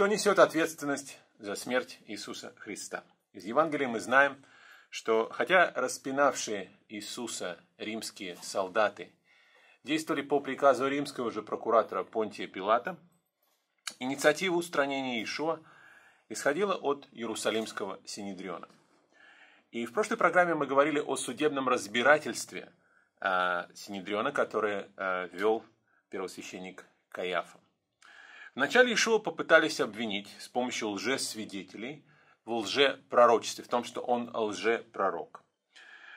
Кто несет ответственность за смерть Иисуса Христа? Из Евангелия мы знаем, что хотя распинавшие Иисуса римские солдаты действовали по приказу римского же прокуратора Понтия Пилата, инициатива устранения Иешуа исходила от Иерусалимского Синедриона. И в прошлой программе мы говорили о судебном разбирательстве э, Синедриона, которое э, вел первосвященник Каяфа. Вначале Ишуа попытались обвинить с помощью лжесвидетелей в лжепророчестве, в том, что он лжепророк.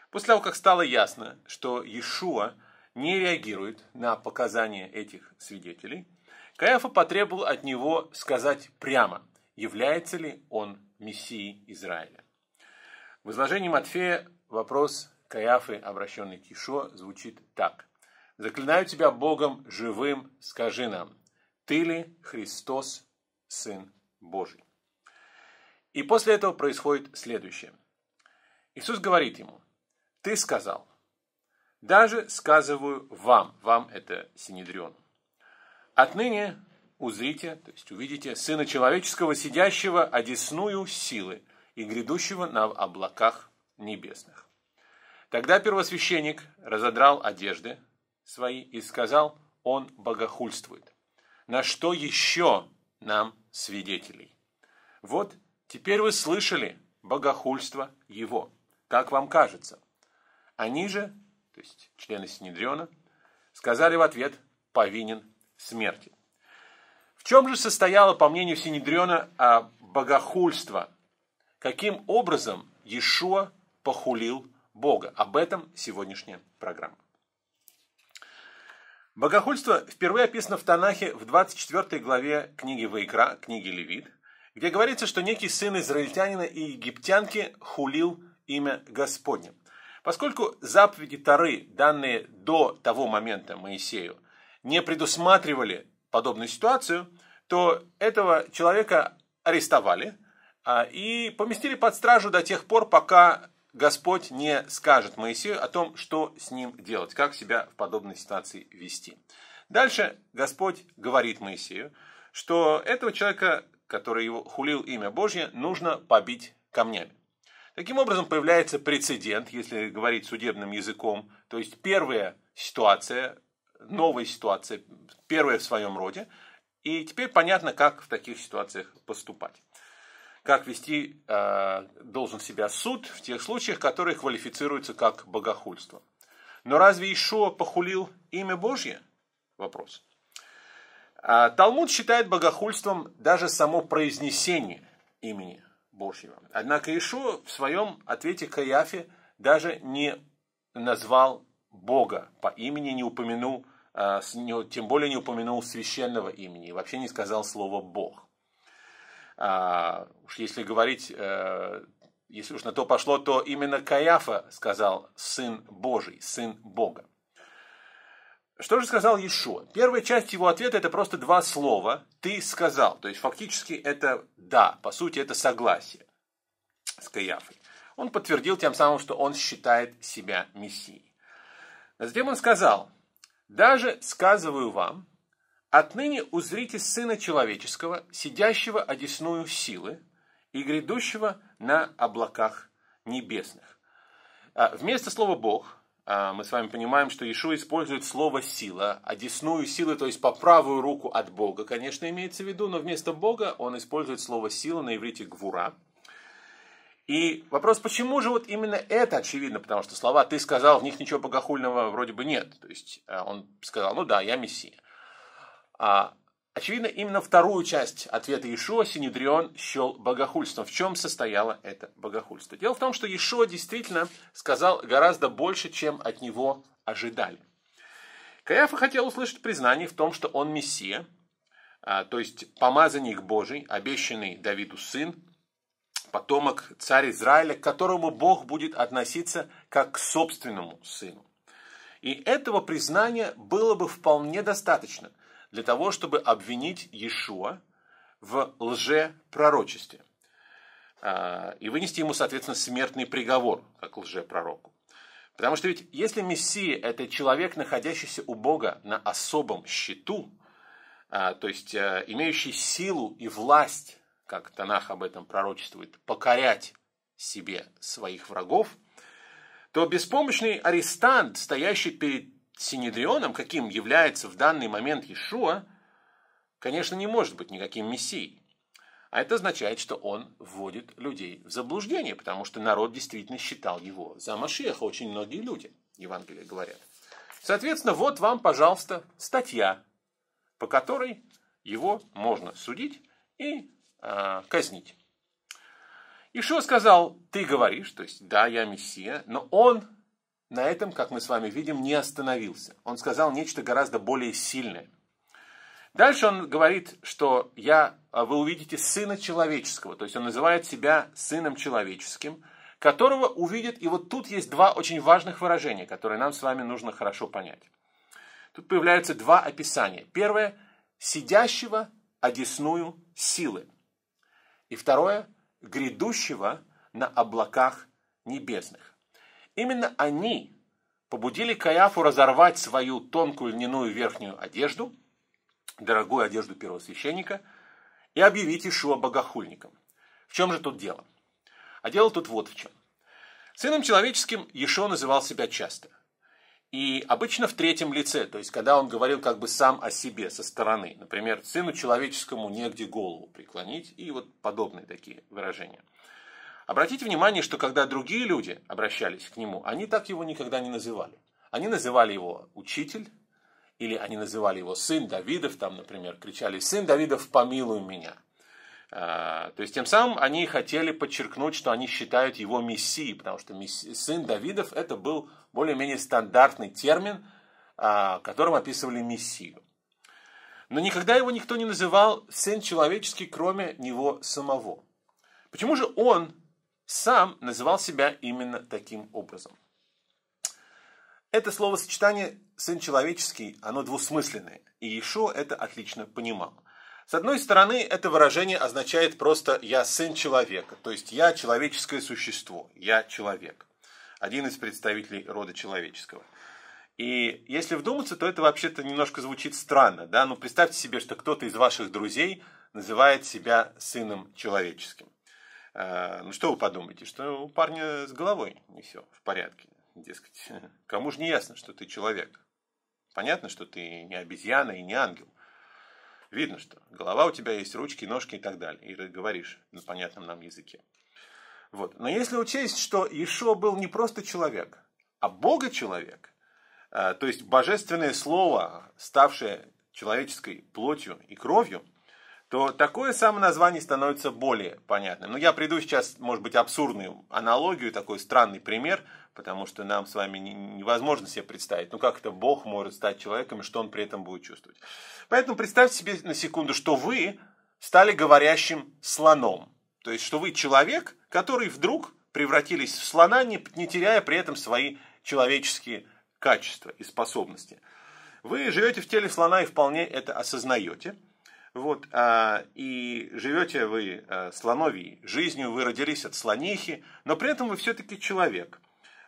После того, как стало ясно, что Иешуа не реагирует на показания этих свидетелей, Каяфа потребовал от него сказать прямо, является ли он мессией Израиля. В изложении Матфея вопрос Каяфы, обращенный к Ишо, звучит так. «Заклинаю тебя Богом живым, скажи нам, ты ли Христос, Сын Божий? И после этого происходит следующее. Иисус говорит ему, ты сказал, даже сказываю вам, вам это Синедрион. Отныне узрите, то есть увидите Сына Человеческого, сидящего одесную силы и грядущего на облаках небесных. Тогда первосвященник разодрал одежды свои и сказал, он богохульствует на что еще нам свидетелей. Вот теперь вы слышали богохульство его. Как вам кажется? Они же, то есть члены Синедриона, сказали в ответ «повинен смерти». В чем же состояло, по мнению Синедриона, а, богохульство? Каким образом Иешуа похулил Бога? Об этом сегодняшняя программа. Богохульство впервые описано в Танахе в 24 главе книги Вайкра, книги Левит, где говорится, что некий сын израильтянина и египтянки хулил имя Господне. Поскольку заповеди Тары, данные до того момента Моисею, не предусматривали подобную ситуацию, то этого человека арестовали а, и поместили под стражу до тех пор, пока Господь не скажет Моисею о том, что с ним делать, как себя в подобной ситуации вести. Дальше Господь говорит Моисею, что этого человека, который его хулил имя Божье, нужно побить камнями. Таким образом, появляется прецедент, если говорить судебным языком, то есть первая ситуация, новая ситуация, первая в своем роде, и теперь понятно, как в таких ситуациях поступать как вести э, должен себя суд в тех случаях, которые квалифицируются как богохульство. Но разве Ишуа похулил имя Божье? Вопрос. А, Талмуд считает богохульством даже само произнесение имени Божьего. Однако Ишуа в своем ответе Каяфе даже не назвал Бога по имени, не упомянул, э, тем более не упомянул священного имени, вообще не сказал слово «Бог». А, уж если говорить, э, если уж на то пошло, то именно Каяфа сказал «сын Божий», «сын Бога». Что же сказал Ешо? Первая часть его ответа – это просто два слова «ты сказал». То есть, фактически это «да», по сути, это согласие с Каяфой. Он подтвердил тем самым, что он считает себя Мессией. А затем он сказал, «Даже сказываю вам, Отныне узрите Сына Человеческого, сидящего одесную силы и грядущего на облаках небесных. А, вместо слова «Бог» а, мы с вами понимаем, что Иешуа использует слово «сила», одесную силы, то есть по правую руку от Бога, конечно, имеется в виду, но вместо Бога он использует слово «сила» на иврите «гвура». И вопрос, почему же вот именно это очевидно, потому что слова «ты сказал», в них ничего богохульного вроде бы нет. То есть а, он сказал, ну да, я Мессия. А, очевидно, именно вторую часть ответа Ишуа Синедрион счел богохульством. В чем состояло это богохульство? Дело в том, что Ишуа действительно сказал гораздо больше, чем от него ожидали. Каяфа хотел услышать признание в том, что он Мессия, а, то есть помазанник Божий, обещанный Давиду сын, потомок царь Израиля, к которому Бог будет относиться как к собственному сыну. И этого признания было бы вполне достаточно – для того, чтобы обвинить Иешуа в лжепророчестве а, и вынести ему, соответственно, смертный приговор, как лжепророку. Потому что ведь если Мессия – это человек, находящийся у Бога на особом счету, а, то есть э, имеющий силу и власть, как Танах об этом пророчествует, покорять себе своих врагов, то беспомощный арестант, стоящий перед Синедрионом, каким является в данный момент Иешуа, конечно, не может быть никаким мессией. А это означает, что он вводит людей в заблуждение, потому что народ действительно считал его за Машеха, очень многие люди, Евангелие говорят. Соответственно, вот вам, пожалуйста, статья, по которой его можно судить и э, казнить. Ишо сказал, ты говоришь, то есть да, я Мессия, но он на этом, как мы с вами видим, не остановился. Он сказал нечто гораздо более сильное. Дальше он говорит, что я, а, вы увидите сына человеческого, то есть он называет себя сыном человеческим, которого увидит, и вот тут есть два очень важных выражения, которые нам с вами нужно хорошо понять. Тут появляются два описания. Первое – сидящего одесную силы. И второе – грядущего на облаках небесных. Именно они побудили Каяфу разорвать свою тонкую льняную верхнюю одежду, дорогую одежду первосвященника, и объявить Ишуа богохульником. В чем же тут дело? А дело тут вот в чем. Сыном человеческим Ешо называл себя часто. И обычно в третьем лице, то есть когда он говорил как бы сам о себе, со стороны. Например, сыну человеческому негде голову преклонить и вот подобные такие выражения. Обратите внимание, что когда другие люди обращались к нему, они так его никогда не называли. Они называли его учитель, или они называли его сын Давидов, там, например, кричали «Сын Давидов, помилуй меня». А, то есть тем самым они хотели подчеркнуть, что они считают его мессией, потому что сын Давидов это был более-менее стандартный термин, а, которым описывали мессию. Но никогда его никто не называл сын человеческий, кроме него самого. Почему же он сам называл себя именно таким образом. Это словосочетание «сын человеческий», оно двусмысленное, и Иешуа это отлично понимал. С одной стороны, это выражение означает просто «я сын человека», то есть «я человеческое существо», «я человек», один из представителей рода человеческого. И если вдуматься, то это вообще-то немножко звучит странно, да, ну представьте себе, что кто-то из ваших друзей называет себя сыном человеческим. А, ну что вы подумаете, что у парня с головой не все в порядке, дескать. Кому же не ясно, что ты человек? Понятно, что ты не обезьяна и не ангел. Видно, что голова у тебя есть, ручки, ножки и так далее. И говоришь на понятном нам языке. Вот. Но если учесть, что Ишо был не просто человек, а Бога человек, а, то есть божественное слово, ставшее человеческой плотью и кровью, то такое само название становится более понятным. Но я приду сейчас, может быть, абсурдную аналогию, такой странный пример, потому что нам с вами невозможно себе представить, ну как это Бог может стать человеком, и что он при этом будет чувствовать. Поэтому представьте себе на секунду, что вы стали говорящим слоном. То есть, что вы человек, который вдруг превратились в слона, не, не теряя при этом свои человеческие качества и способности. Вы живете в теле слона и вполне это осознаете – вот, а, и живете вы а, слоновьей жизнью, вы родились от слонихи, но при этом вы все-таки человек.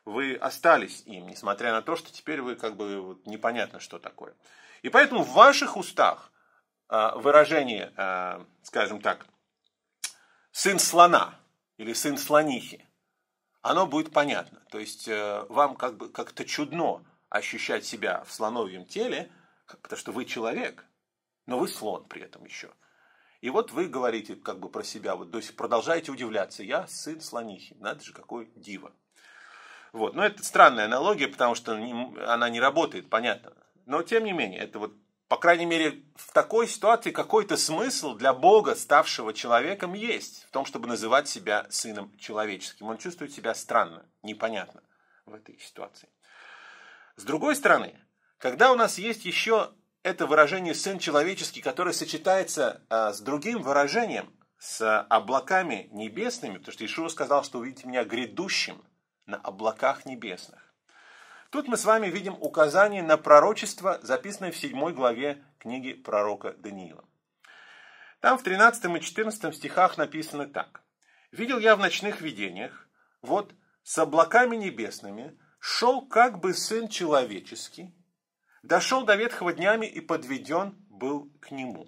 Вы остались им, несмотря на то, что теперь вы как бы вот, непонятно, что такое. И поэтому в ваших устах а, выражение, а, скажем так, сын слона или сын слонихи, оно будет понятно. То есть э, вам как бы как-то чудно ощущать себя в слоновьем теле, потому что вы человек, но вы слон при этом еще. И вот вы говорите как бы про себя, вот, то есть продолжаете удивляться, я сын слонихи, надо же, какой диво. Вот. Но это странная аналогия, потому что она не работает, понятно. Но тем не менее, это вот, по крайней мере, в такой ситуации какой-то смысл для Бога, ставшего человеком, есть. В том, чтобы называть себя сыном человеческим. Он чувствует себя странно, непонятно в этой ситуации. С другой стороны, когда у нас есть еще это выражение «сын человеческий», которое сочетается а, с другим выражением, с облаками небесными, потому что Ишуа сказал, что увидите меня грядущим на облаках небесных. Тут мы с вами видим указание на пророчество, записанное в 7 главе книги пророка Даниила. Там в 13 и 14 стихах написано так. «Видел я в ночных видениях, вот с облаками небесными шел как бы сын человеческий, дошел до ветхого днями и подведен был к нему.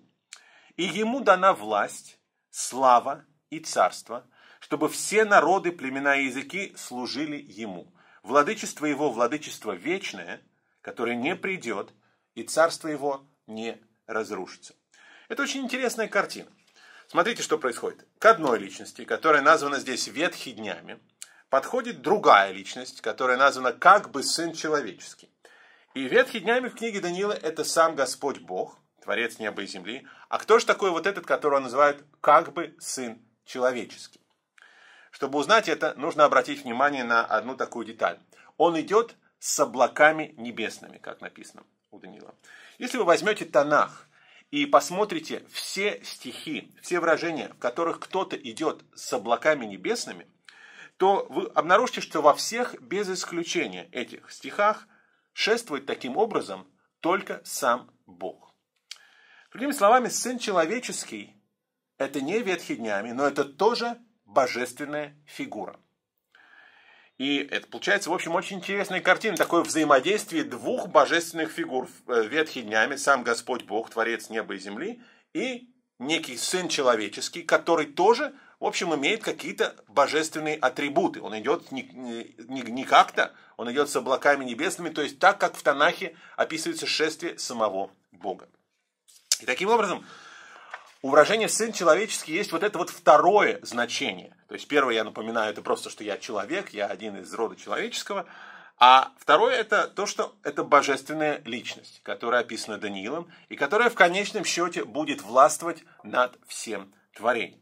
И ему дана власть, слава и царство, чтобы все народы, племена и языки служили ему. Владычество его – владычество вечное, которое не придет, и царство его не разрушится. Это очень интересная картина. Смотрите, что происходит. К одной личности, которая названа здесь ветхи днями, подходит другая личность, которая названа как бы сын человеческий. И ветхий днями в книге Даниила это сам Господь Бог, Творец неба и земли. А кто же такой вот этот, которого называют как бы Сын Человеческий? Чтобы узнать это, нужно обратить внимание на одну такую деталь. Он идет с облаками небесными, как написано у Даниила. Если вы возьмете Танах и посмотрите все стихи, все выражения, в которых кто-то идет с облаками небесными, то вы обнаружите, что во всех, без исключения этих стихах – Шествует таким образом только сам Бог. Другими словами, Сын Человеческий – это не ветхий днями, но это тоже божественная фигура. И это получается, в общем, очень интересная картина, такое взаимодействие двух божественных фигур э, ветхий днями, сам Господь Бог, Творец неба и земли, и некий Сын Человеческий, который тоже – в общем, имеет какие-то божественные атрибуты. Он идет не, не, не как-то, он идет с облаками небесными, то есть так, как в Танахе описывается шествие самого Бога. И таким образом, у выражения «сын человеческий» есть вот это вот второе значение. То есть первое, я напоминаю, это просто, что я человек, я один из рода человеческого. А второе – это то, что это божественная личность, которая описана Даниилом, и которая в конечном счете будет властвовать над всем творением.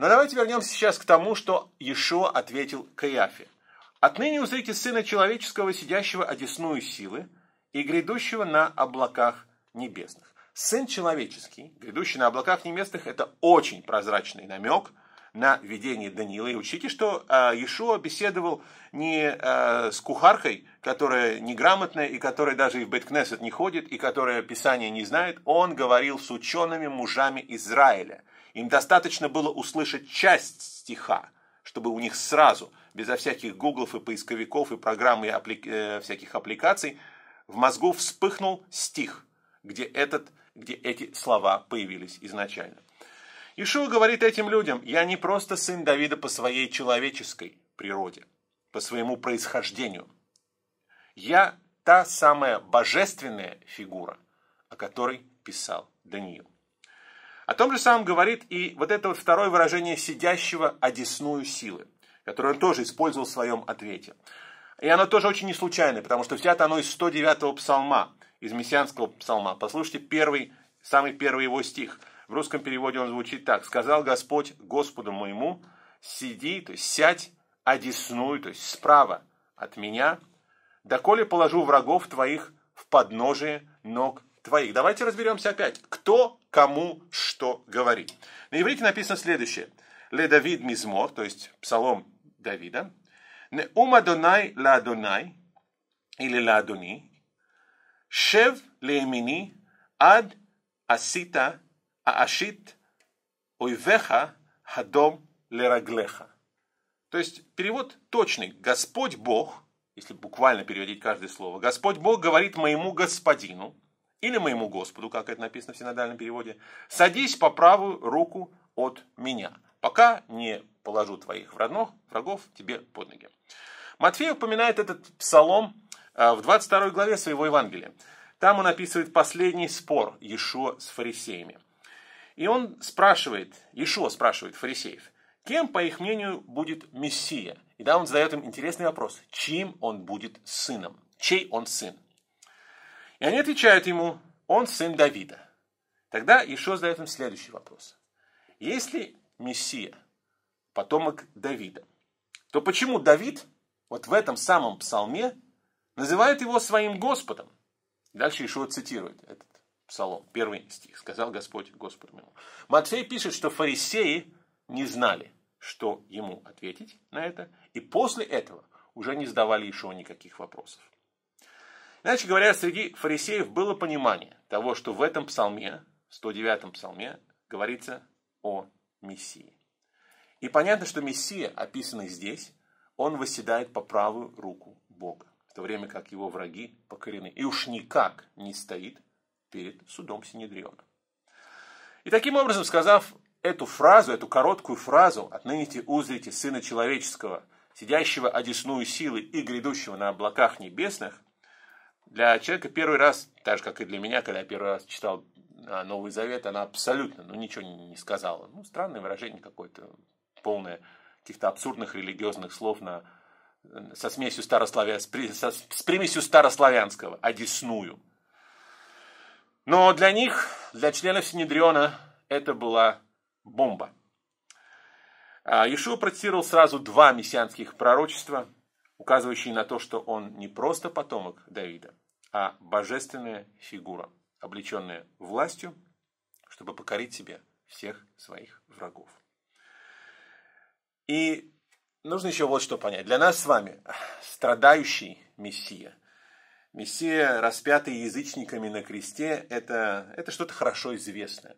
Но давайте вернемся сейчас к тому, что Иешуа ответил Каиафе. «Отныне узрите Сына Человеческого, сидящего одесную силы и грядущего на облаках небесных». Сын Человеческий, грядущий на облаках небесных, это очень прозрачный намек на видение Даниила. И учтите, что э, Иешуа беседовал не а, с кухаркой, которая неграмотная и которая даже и в Беткнесет не ходит, и которая Писание не знает. Он говорил с учеными мужами Израиля – им достаточно было услышать часть стиха, чтобы у них сразу, безо всяких гуглов и поисковиков и программ и апплик... э, всяких аппликаций, в мозгу вспыхнул стих, где, этот, где эти слова появились изначально. Ишуа говорит этим людям, я не просто сын Давида по своей человеческой природе, по своему происхождению. Я та самая божественная фигура, о которой писал Даниил. О том же самом говорит и вот это вот второе выражение «сидящего одесную силы», которое он тоже использовал в своем ответе. И оно тоже очень не случайное, потому что взято оно из 109-го псалма, из мессианского псалма. Послушайте первый, самый первый его стих. В русском переводе он звучит так. «Сказал Господь Господу моему, сиди, то есть сядь, одесную, то есть справа от меня, доколе положу врагов твоих в подножие ног твоих. Давайте разберемся опять, кто кому что говорит. На иврите написано следующее. Ле Давид Мизмор, то есть псалом Давида. Не ума донай ла донай, или ла Адони Шев леемини ад асита аашит ойвеха хадом лераглеха. То есть перевод точный. Господь Бог, если буквально переводить каждое слово, Господь Бог говорит моему господину – или моему Господу, как это написано в синодальном переводе, садись по правую руку от меня, пока не положу твоих врагов, тебе под ноги. Матфей упоминает этот псалом э, в 22 главе своего Евангелия. Там он описывает последний спор Ешо с фарисеями. И он спрашивает, Ешо спрашивает фарисеев, кем, по их мнению, будет Мессия? И да, он задает им интересный вопрос, чьим он будет сыном, чей он сын? И они отвечают ему, он сын Давида. Тогда еще задает им следующий вопрос. Если Мессия потомок Давида, то почему Давид вот в этом самом псалме называет его своим Господом? Дальше еще цитирует этот псалом, первый стих. Сказал Господь Господу моему. Матфей пишет, что фарисеи не знали, что ему ответить на это, и после этого уже не задавали еще никаких вопросов. Иначе говоря, среди фарисеев было понимание того, что в этом псалме, 109-м псалме, говорится о Мессии. И понятно, что Мессия, описанный здесь, он восседает по правую руку Бога, в то время как его враги покорены. И уж никак не стоит перед судом Синедриона. И таким образом, сказав эту фразу, эту короткую фразу, отныне узрите Сына Человеческого, сидящего одесную силы и грядущего на облаках небесных, для человека первый раз, так же, как и для меня, когда я первый раз читал а, Новый Завет, она абсолютно ну, ничего не сказала. Ну, странное выражение какое-то, полное каких-то абсурдных религиозных слов на, со, смесью старославя, с, при, со, с примесью старославянского, одесную. Но для них, для членов Синедриона, это была бомба. А, Иешуа процитировал сразу два мессианских пророчества – указывающий на то, что он не просто потомок Давида, а божественная фигура, облеченная властью, чтобы покорить себе всех своих врагов. И нужно еще вот что понять. Для нас с вами страдающий Мессия, Мессия, распятый язычниками на кресте, это, это что-то хорошо известное.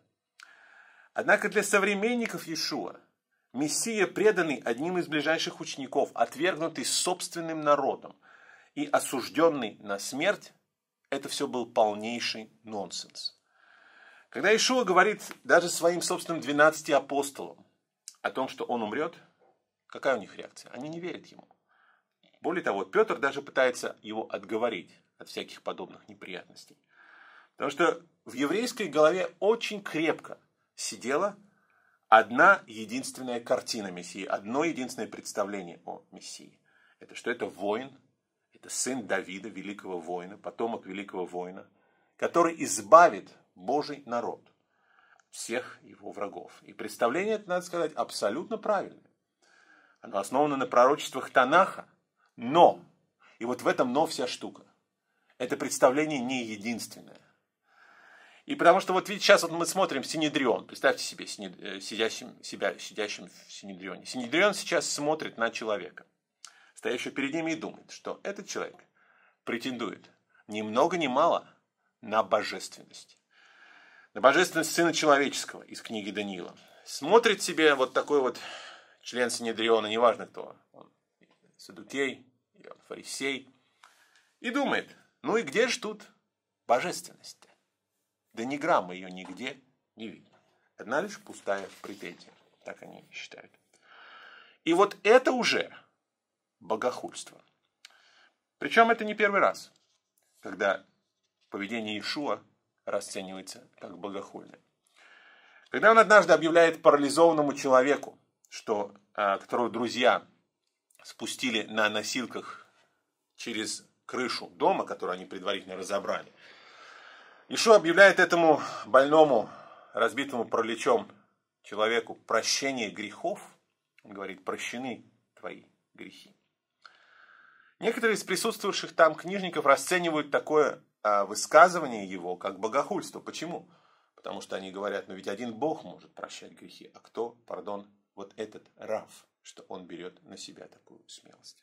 Однако для современников Иешуа – Мессия, преданный одним из ближайших учеников, отвергнутый собственным народом и осужденный на смерть, это все был полнейший нонсенс. Когда Ишуа говорит даже своим собственным 12 апостолам о том, что он умрет, какая у них реакция? Они не верят ему. Более того, Петр даже пытается его отговорить от всяких подобных неприятностей. Потому что в еврейской голове очень крепко сидела одна единственная картина Мессии, одно единственное представление о Мессии. Это что? Это воин, это сын Давида, великого воина, потомок великого воина, который избавит Божий народ всех его врагов. И представление это, надо сказать, абсолютно правильное. Оно основано на пророчествах Танаха, но, и вот в этом но вся штука, это представление не единственное. И потому что вот видите, сейчас вот мы смотрим Синедрион. Представьте себе э, сидящим, себя сидящим в Синедрионе. Синедрион сейчас смотрит на человека, стоящего перед ними, и думает, что этот человек претендует ни много ни мало на божественность. На божественность Сына Человеческого из книги Даниила. Смотрит себе вот такой вот член Синедриона, неважно кто он, Садукей, он фарисей, и думает, ну и где же тут божественность да ни грамма ее нигде не видно. Одна лишь пустая претензия. Так они считают. И вот это уже богохульство. Причем это не первый раз, когда поведение Иешуа расценивается как богохульное. Когда он однажды объявляет парализованному человеку, что, а, которого друзья спустили на носилках через крышу дома, которую они предварительно разобрали, еще объявляет этому больному, разбитому пролечом человеку прощение грехов. Он говорит, прощены твои грехи. Некоторые из присутствовавших там книжников расценивают такое а, высказывание его как богохульство. Почему? Потому что они говорят, ну ведь один Бог может прощать грехи, а кто, пардон, вот этот Рав, что он берет на себя такую смелость.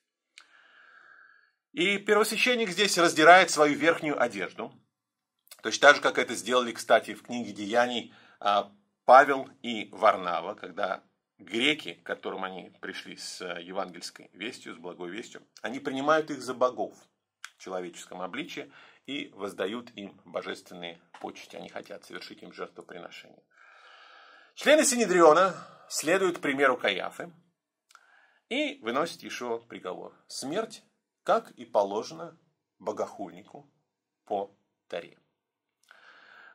И первосвященник здесь раздирает свою верхнюю одежду – Точно так же, как это сделали, кстати, в книге «Деяний» а, Павел и Варнава, когда греки, к которым они пришли с а, евангельской вестью, с благой вестью, они принимают их за богов в человеческом обличье и воздают им божественные почести. Они хотят совершить им жертвоприношение. Члены Синедриона следуют примеру Каяфы и выносят еще приговор. Смерть, как и положено богохульнику по Таре.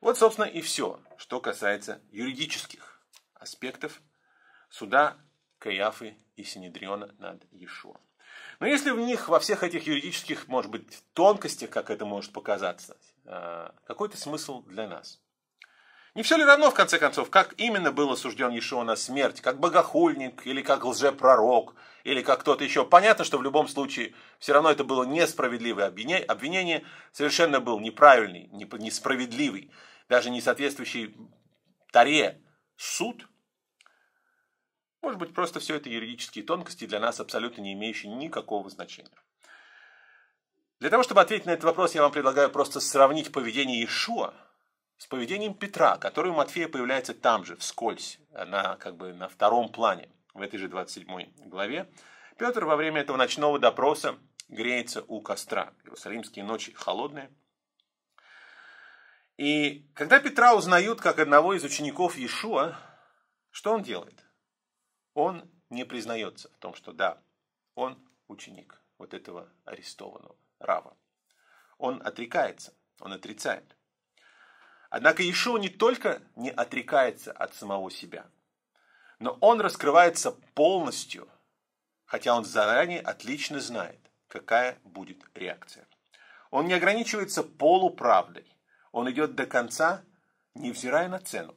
Вот, собственно, и все, что касается юридических аспектов суда Каиафы и Синедриона над Ешо. Но если в них, во всех этих юридических, может быть, тонкостях, как это может показаться, э, какой-то смысл для нас. Не все ли равно, в конце концов, как именно был осужден Ешо на смерть, как богохульник, или как лжепророк, или как кто-то еще? Понятно, что в любом случае все равно это было несправедливое обвинение, совершенно был неправильный, несправедливый даже не соответствующий Таре суд, может быть, просто все это юридические тонкости, для нас абсолютно не имеющие никакого значения. Для того, чтобы ответить на этот вопрос, я вам предлагаю просто сравнить поведение Иешуа с поведением Петра, который у Матфея появляется там же, вскользь, на, как бы, на втором плане, в этой же 27 главе. Петр во время этого ночного допроса греется у костра. Иерусалимские ночи холодные – и когда Петра узнают как одного из учеников Иешуа, что он делает? Он не признается в том, что да, он ученик вот этого арестованного Рава. Он отрекается, он отрицает. Однако Иешуа не только не отрекается от самого себя, но он раскрывается полностью, хотя он заранее отлично знает, какая будет реакция. Он не ограничивается полуправдой, он идет до конца, невзирая на цену,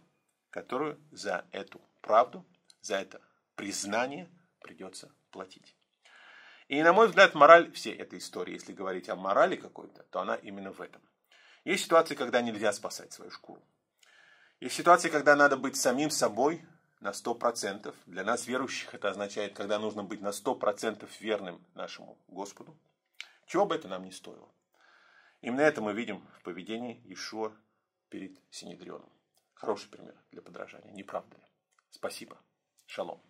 которую за эту правду, за это признание придется платить. И, на мой взгляд, мораль всей этой истории, если говорить о морали какой-то, то она именно в этом. Есть ситуации, когда нельзя спасать свою шкуру. Есть ситуации, когда надо быть самим собой на 100%. Для нас, верующих, это означает, когда нужно быть на 100% верным нашему Господу. Чего бы это нам не стоило. Именно это мы видим в поведении Ишуа перед Синедрионом. Хороший пример для подражания, не правда ли? Спасибо. Шалом.